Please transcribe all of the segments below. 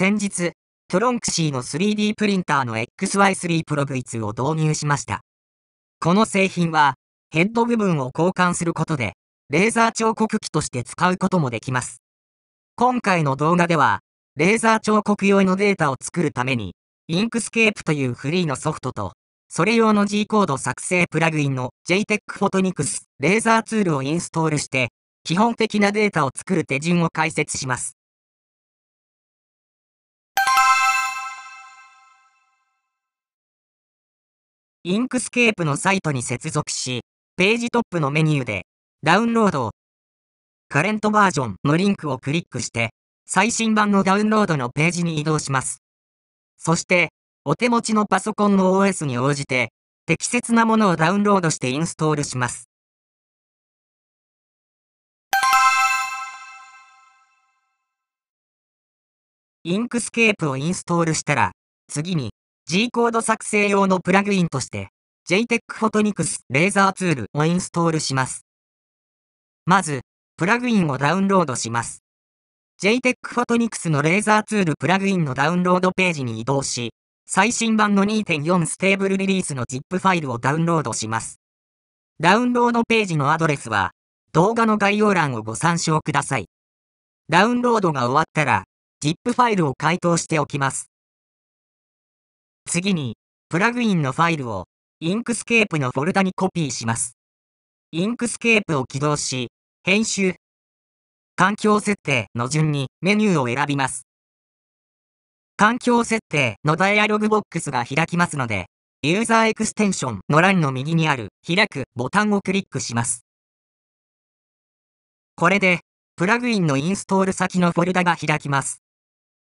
先日、トロンクシーの 3D プリンターの XY3 プロ o V2 を導入しました。この製品は、ヘッド部分を交換することで、レーザー彫刻機として使うこともできます。今回の動画では、レーザー彫刻用のデータを作るために、インクスケープというフリーのソフトと、それ用の G コード作成プラグインの JTEC Photonics レーザーツールをインストールして、基本的なデータを作る手順を解説します。インクスケープのサイトに接続し、ページトップのメニューで、ダウンロード、カレントバージョンのリンクをクリックして、最新版のダウンロードのページに移動します。そして、お手持ちのパソコンの OS に応じて、適切なものをダウンロードしてインストールします。インクスケープをインストールしたら、次に、G コード作成用のプラグインとして JTEC Photonics レーザーツールをインストールします。まず、プラグインをダウンロードします。JTEC Photonics のレーザーツールプラグインのダウンロードページに移動し、最新版の2.4ステーブルリリースの ZIP ファイルをダウンロードします。ダウンロードページのアドレスは、動画の概要欄をご参照ください。ダウンロードが終わったら、ZIP ファイルを解凍しておきます。次に、プラグインのファイルを、インクスケープのフォルダにコピーします。インクスケープを起動し、編集、環境設定の順にメニューを選びます。環境設定のダイアログボックスが開きますので、ユーザーエクステンションの欄の右にある開くボタンをクリックします。これで、プラグインのインストール先のフォルダが開きます。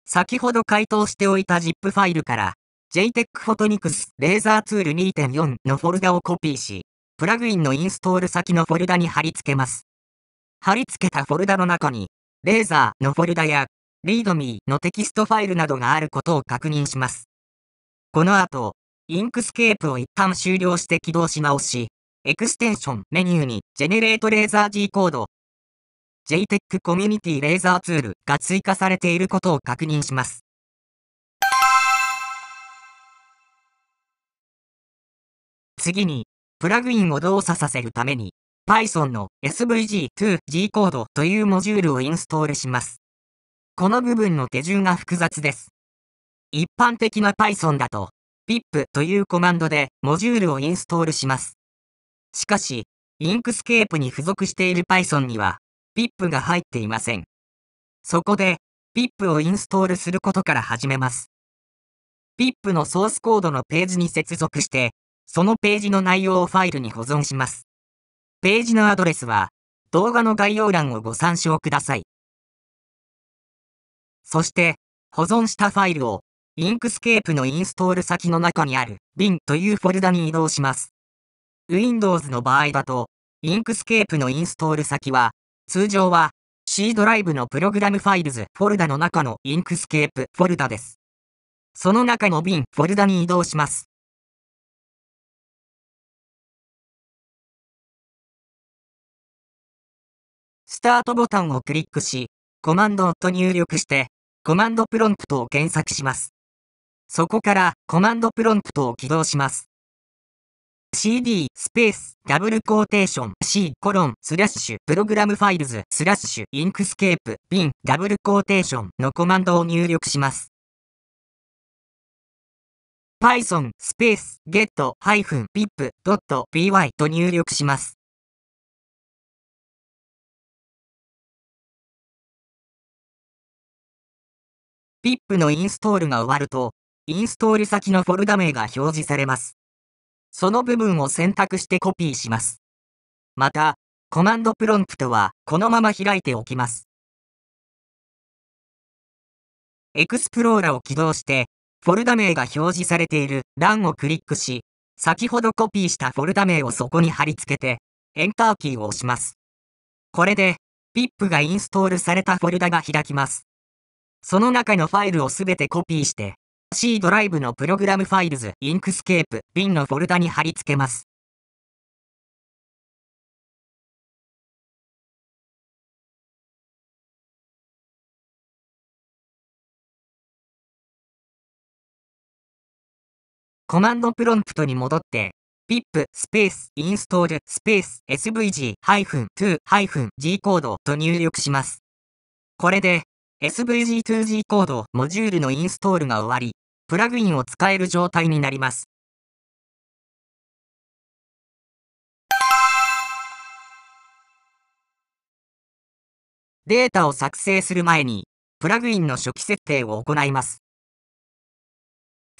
先ほど回答しておいた ZIP ファイルから JTEC フォトニクスレーザーツール2.4のフォルダをコピーし、プラグインのインストール先のフォルダに貼り付けます。貼り付けたフォルダの中に、レーザーのフォルダや、readme のテキストファイルなどがあることを確認します。この後、インクスケープを一旦終了して起動し直し、エクステンションメニューに Generate レーザー G コード JTEC コミュニティレーザーツールが追加されていることを確認します。次に、プラグインを動作させるために、Python の svg2g コードというモジュールをインストールします。この部分の手順が複雑です。一般的な Python だと、pip というコマンドでモジュールをインストールします。しかし、インクスケープに付属している Python には、pip が入っていません。そこで、pip をインストールすることから始めます。pip のソースコードのページに接続して、そのページの内容をファイルに保存します。ページのアドレスは、動画の概要欄をご参照ください。そして、保存したファイルを、インクスケープのインストール先の中にある bin というフォルダに移動します。Windows の場合だと、インクスケープのインストール先は、通常は C ドライブのプログラムファイルズフォルダの中のインクスケープフォルダです。その中の bin フォルダに移動します。スタートボタンをクリックし、コマンドと入力して、コマンドプロンプトを検索します。そこからコマンドプロンプトを起動します。cd スペースダブルコーテーション c コロンスラッシュプログラムファイルズスラッシュインクスケープビンダブルコーテーションのコマンドを入力します。python スペースゲットハイフン g ップドット p y と入力します。PIP のインストールが終わると、インストール先のフォルダ名が表示されます。その部分を選択してコピーします。また、コマンドプロンプトはこのまま開いておきます。エクスプローラを起動して、フォルダ名が表示されている欄をクリックし、先ほどコピーしたフォルダ名をそこに貼り付けて、エンターキーを押します。これで、PIP がインストールされたフォルダが開きます。その中のファイルをすべてコピーして、C ドライブのプログラムファイルズ、インクスケープ、ンのフォルダに貼り付けます。コマンドプロンプトに戻って、pip スペースインストールスペース svg-2-g コードと入力します。これで SVG2G コードモジュールのインストールが終わり、プラグインを使える状態になります。データを作成する前に、プラグインの初期設定を行います。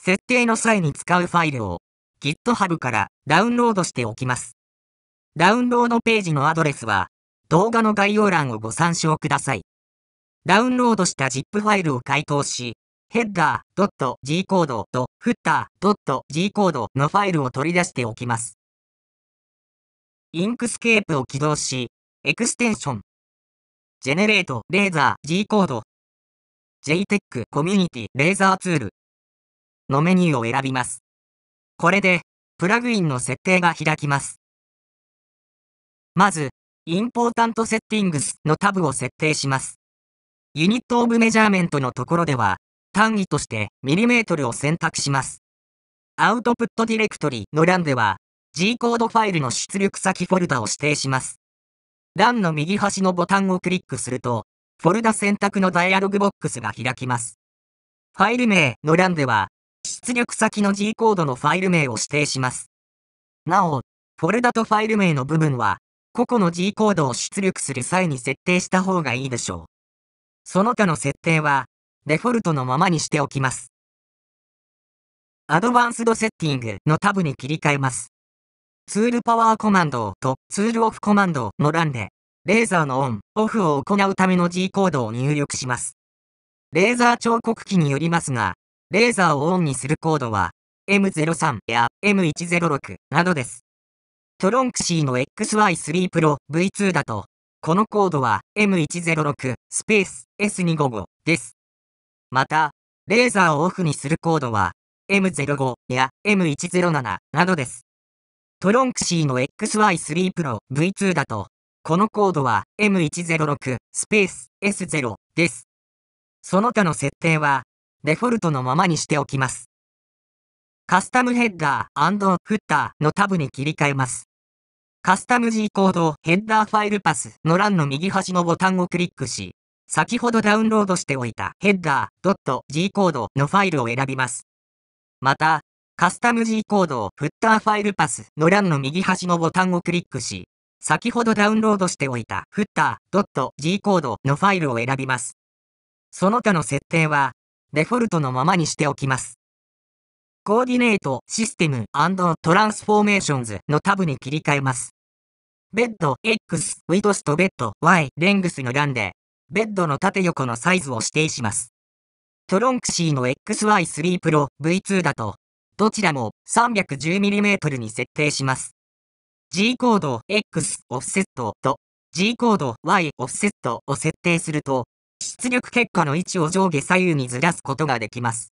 設定の際に使うファイルを GitHub からダウンロードしておきます。ダウンロードページのアドレスは動画の概要欄をご参照ください。ダウンロードした ZIP ファイルを解凍し、ヘッダー e r g コードとフッ o ー e r g コードのファイルを取り出しておきます。インクスケープを起動し、エクステンション、ジェネレート、レーザー、G コード、JTEC コミュニティ、レーザーツールのメニューを選びます。これで、プラグインの設定が開きます。まず、インポータントセッティングスのタブを設定します。ユニットオブメジャーメントのところでは、単位としてミリメートルを選択します。アウトプットディレクトリの欄では、G コードファイルの出力先フォルダを指定します。欄の右端のボタンをクリックすると、フォルダ選択のダイアログボックスが開きます。ファイル名の欄では、出力先の G コードのファイル名を指定します。なお、フォルダとファイル名の部分は、個々の G コードを出力する際に設定した方がいいでしょう。その他の設定は、デフォルトのままにしておきます。アドバンスドセッティングのタブに切り替えます。ツールパワーコマンドとツールオフコマンドの欄で、レーザーのオン、オフを行うための G コードを入力します。レーザー彫刻機によりますが、レーザーをオンにするコードは、M03 や M106 などです。トロンクシーの XY3 Pro V2 だとこのコードは M106 スペース S255 です。また、レーザーをオフにするコードは M05 や M107 などです。トロンクシーの XY3 Pro V2 だと、このコードは M106 スペース S0 です。その他の設定は、デフォルトのままにしておきます。カスタムヘッダーフッターのタブに切り替えます。カスタム G コードヘッダーファイルパスの欄の右端のボタンをクリックし、先ほどダウンロードしておいたヘッダー .g コードのファイルを選びます。また、カスタム G コードフッターファイルパスの欄の右端のボタンをクリックし、先ほどダウンロードしておいたフッター .g コードのファイルを選びます。その他の設定は、デフォルトのままにしておきます。コーディネートシステムトランスフォーメーションズのタブに切り替えます。ベッド X、ウィトスとベッド Y、レングスの欄で、ベッドの縦横のサイズを指定します。トロンクシーの XY3 Pro V2 だと、どちらも 310mm に設定します。G コード X オフセットと G コード Y オフセットを設定すると、出力結果の位置を上下左右にずらすことができます。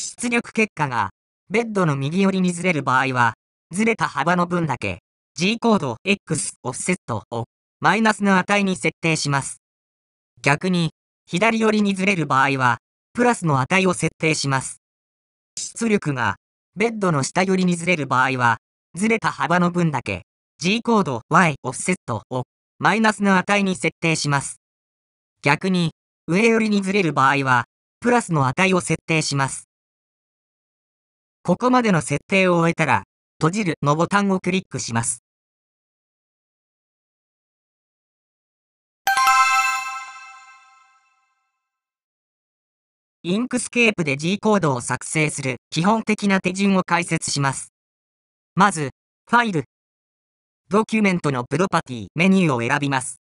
出力結果が、ベッドの右寄りにずれる場合は、ずれた幅の分だけ、G コード X オフセットを、マイナスの値に設定します。逆に、左寄りにずれる場合は、プラスの値を設定します。出力が、ベッドの下寄りにずれる場合は、ずれた幅の分だけ、G コード Y オフセットを、マイナスの値に設定します。逆に、上寄りにずれる場合は、プラスの値を設定します。ここまでの設定を終えたら、閉じるのボタンをクリックします。インクスケープで G コードを作成する基本的な手順を解説します。まず、ファイル、ドキュメントのプロパティメニューを選びます。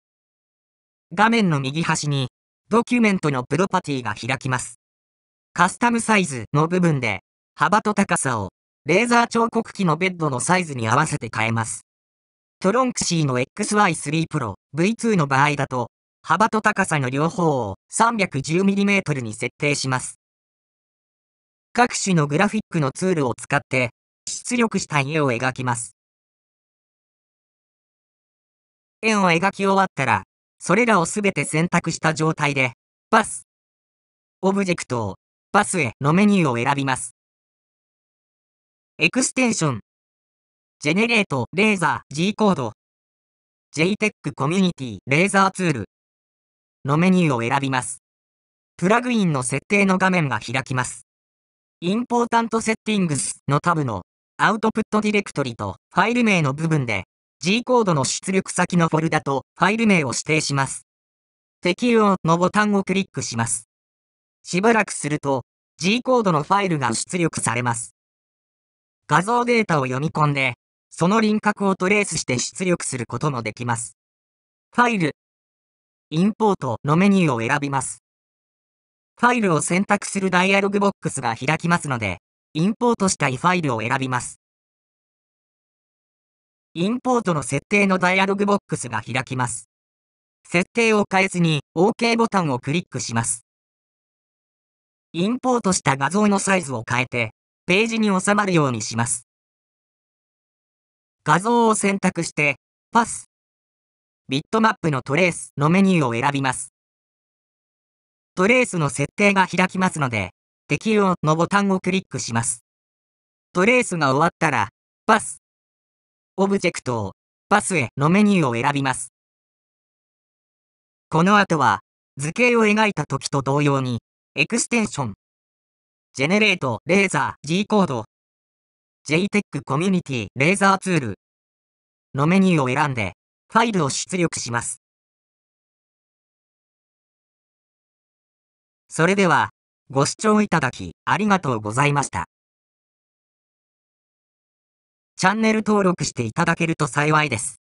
画面の右端に、ドキュメントのプロパティが開きます。カスタムサイズの部分で、幅と高さを、レーザー彫刻機のベッドのサイズに合わせて変えます。トロンクシーの XY3 Pro V2 の場合だと、幅と高さの両方を 310mm に設定します。各種のグラフィックのツールを使って、出力した絵を描きます。円を描き終わったら、それらをすべて選択した状態で、パス、オブジェクトを、パスへのメニューを選びます。エクステンション。ジェネレート、レーザー、G コード。JTEC コミュニティ、レーザーツール。のメニューを選びます。プラグインの設定の画面が開きます。インポータントセッティングスのタブのアウトプットディレクトリとファイル名の部分で G コードの出力先のフォルダとファイル名を指定します。適用のボタンをクリックします。しばらくすると G コードのファイルが出力されます。画像データを読み込んで、その輪郭をトレースして出力することもできます。ファイル、インポートのメニューを選びます。ファイルを選択するダイアログボックスが開きますので、インポートしたいファイルを選びます。インポートの設定のダイアログボックスが開きます。設定を変えずに OK ボタンをクリックします。インポートした画像のサイズを変えて、ページに収まるようにします。画像を選択して、パス。ビットマップのトレースのメニューを選びます。トレースの設定が開きますので、適用のボタンをクリックします。トレースが終わったら、パス。オブジェクトを、パスへのメニューを選びます。この後は、図形を描いた時と同様に、エクステンション、ジェネレート、レーザー、G コード、JTEC コミュニティ、レーザーツールのメニューを選んで、ファイルを出力します。それでは、ご視聴いただき、ありがとうございました。チャンネル登録していただけると幸いです。